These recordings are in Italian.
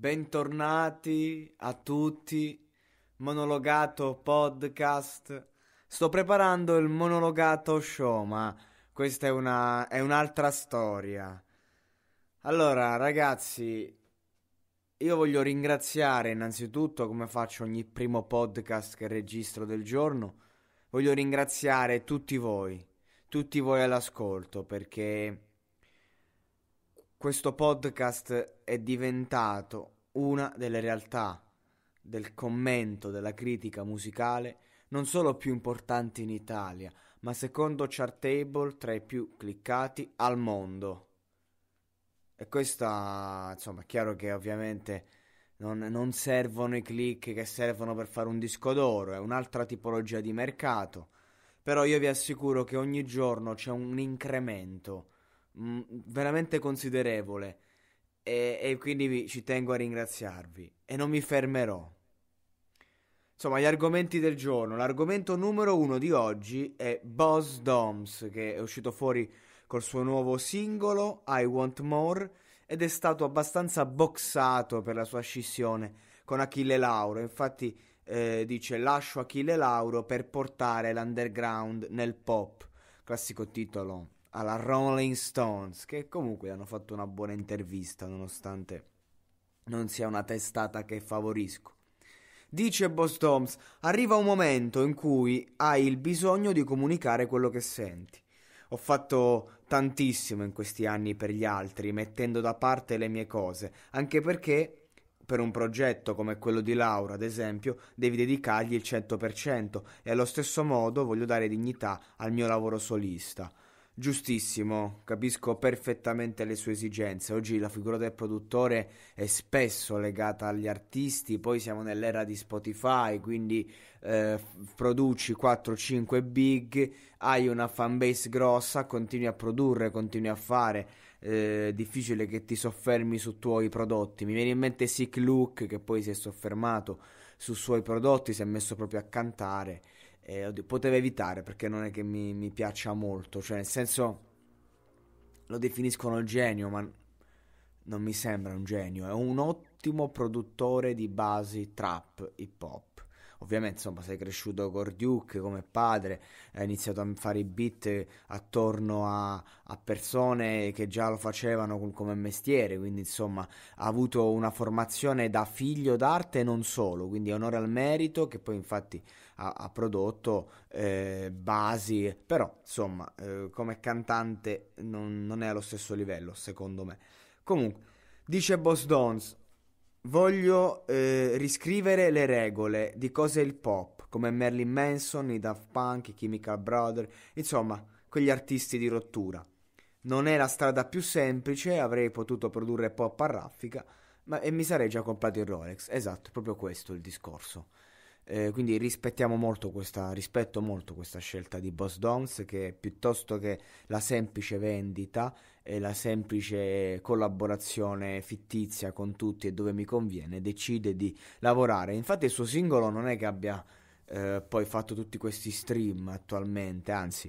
Bentornati a tutti, monologato podcast. Sto preparando il monologato show, ma questa è, una, è un'altra storia. Allora, ragazzi, io voglio ringraziare innanzitutto, come faccio ogni primo podcast che registro del giorno, voglio ringraziare tutti voi, tutti voi all'ascolto, perché questo podcast è diventato una delle realtà del commento, della critica musicale, non solo più importanti in Italia, ma secondo Chartable tra i più cliccati al mondo. E questa, insomma, è chiaro che ovviamente non, non servono i click che servono per fare un disco d'oro, è un'altra tipologia di mercato, però io vi assicuro che ogni giorno c'è un incremento Mm, veramente considerevole e, e quindi ci tengo a ringraziarvi e non mi fermerò. Insomma, gli argomenti del giorno. L'argomento numero uno di oggi è Boss Doms, che è uscito fuori col suo nuovo singolo I Want More ed è stato abbastanza boxato per la sua scissione con Achille Lauro. Infatti eh, dice lascio Achille Lauro per portare l'underground nel pop, classico titolo alla Rolling Stones, che comunque hanno fatto una buona intervista, nonostante non sia una testata che favorisco. Dice Boss Toms, arriva un momento in cui hai il bisogno di comunicare quello che senti. Ho fatto tantissimo in questi anni per gli altri, mettendo da parte le mie cose, anche perché per un progetto come quello di Laura, ad esempio, devi dedicargli il 100% e allo stesso modo voglio dare dignità al mio lavoro solista. Giustissimo, capisco perfettamente le sue esigenze. Oggi la figura del produttore è spesso legata agli artisti, poi siamo nell'era di Spotify, quindi eh, produci 4-5 big, hai una fanbase grossa, continui a produrre, continui a fare. Eh, è difficile che ti soffermi sui tuoi prodotti. Mi viene in mente Sick Look che poi si è soffermato sui suoi prodotti, si è messo proprio a cantare eh, oddio, poteva evitare perché non è che mi, mi, piaccia molto, cioè nel senso lo definiscono genio, ma non mi sembra un genio, è un ottimo produttore di basi trap hip hop ovviamente insomma sei cresciuto con Duke come padre, hai iniziato a fare i beat attorno a, a persone che già lo facevano come mestiere, quindi insomma ha avuto una formazione da figlio d'arte e non solo, quindi onore al merito che poi infatti ha, ha prodotto eh, basi, però insomma eh, come cantante non, non è allo stesso livello secondo me. Comunque, dice Boss Dons, Voglio eh, riscrivere le regole di cos'è il pop, come Merlin Manson, i Daft Punk, i Chemical Brother, insomma, quegli artisti di rottura. Non è la strada più semplice, avrei potuto produrre pop a raffica, ma e mi sarei già comprato il Rolex. Esatto, proprio questo il discorso. Eh, quindi rispettiamo molto questa, rispetto molto questa scelta di Boss Doms che piuttosto che la semplice vendita e la semplice collaborazione fittizia con tutti e dove mi conviene decide di lavorare. Infatti il suo singolo non è che abbia eh, poi fatto tutti questi stream attualmente, anzi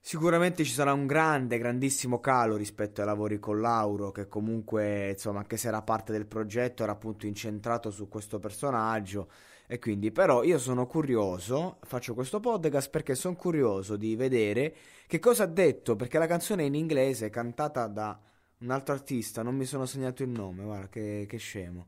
Sicuramente ci sarà un grande, grandissimo calo rispetto ai lavori con Lauro, che comunque, insomma, anche se era parte del progetto, era appunto incentrato su questo personaggio e quindi, però, io sono curioso, faccio questo podcast perché sono curioso di vedere che cosa ha detto, perché la canzone è in inglese, cantata da un altro artista, non mi sono segnato il nome, guarda che, che scemo.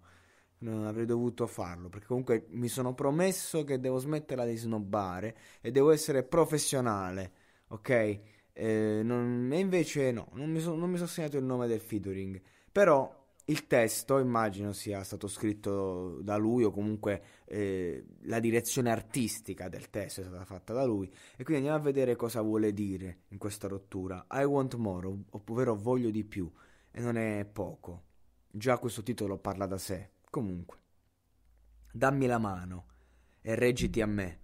Non avrei dovuto farlo, perché comunque mi sono promesso che devo smetterla di snobbare e devo essere professionale, ok? Eh, non, e invece no, non mi, so, non sono segnato il nome del featuring. Però il testo immagino sia stato scritto da lui o comunque eh, la direzione artistica del testo è stata fatta da lui e quindi andiamo a vedere cosa vuole dire in questa rottura. I want more, ovvero voglio di più e non è poco. Già questo titolo parla da sé. Comunque, dammi la mano e reggiti a me.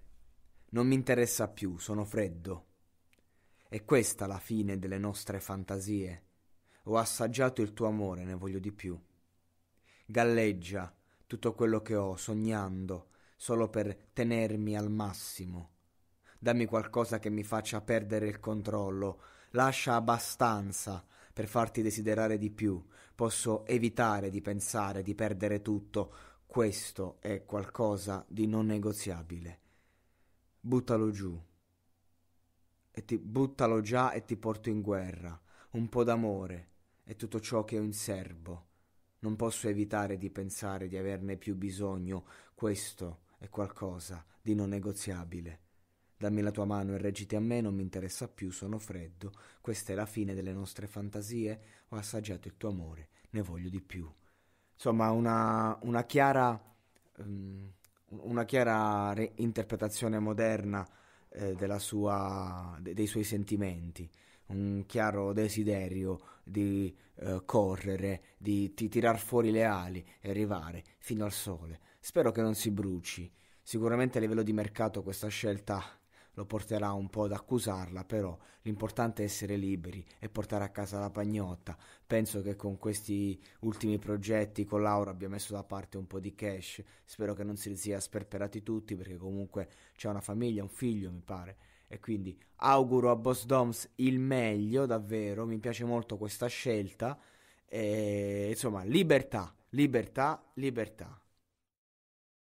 Non mi interessa più, sono freddo. È questa la fine delle nostre fantasie ho assaggiato il tuo amore, ne voglio di più. Galleggia tutto quello che ho, sognando, solo per tenermi al massimo. Dammi qualcosa che mi faccia perdere il controllo. Lascia abbastanza per farti desiderare di più. Posso evitare di pensare, di perdere tutto. Questo è qualcosa di non negoziabile. Buttalo giù. E ti buttalo già e ti porto in guerra. Un po' d'amore, e tutto ciò che ho in serbo. Non posso evitare di pensare di averne più bisogno. Questo è qualcosa di non negoziabile. Dammi la tua mano e reggiti a me, non mi interessa più, sono freddo. Questa è la fine delle nostre fantasie. Ho assaggiato il tuo amore, ne voglio di più. Insomma, una, una chiara. Um, una chiara interpretazione moderna eh, sua, de- dei suoi sentimenti un chiaro desiderio di eh, correre, di, di tirar fuori le ali e arrivare fino al sole. Spero che non si bruci. Sicuramente a livello di mercato questa scelta lo porterà un po' ad accusarla, però l'importante è essere liberi e portare a casa la pagnotta. Penso che con questi ultimi progetti con Laura abbia messo da parte un po' di cash. Spero che non si sia sperperati tutti perché comunque c'è una famiglia, un figlio, mi pare. E quindi auguro a Boss Doms il meglio, davvero, mi piace molto questa scelta. E, insomma, libertà, libertà, libertà.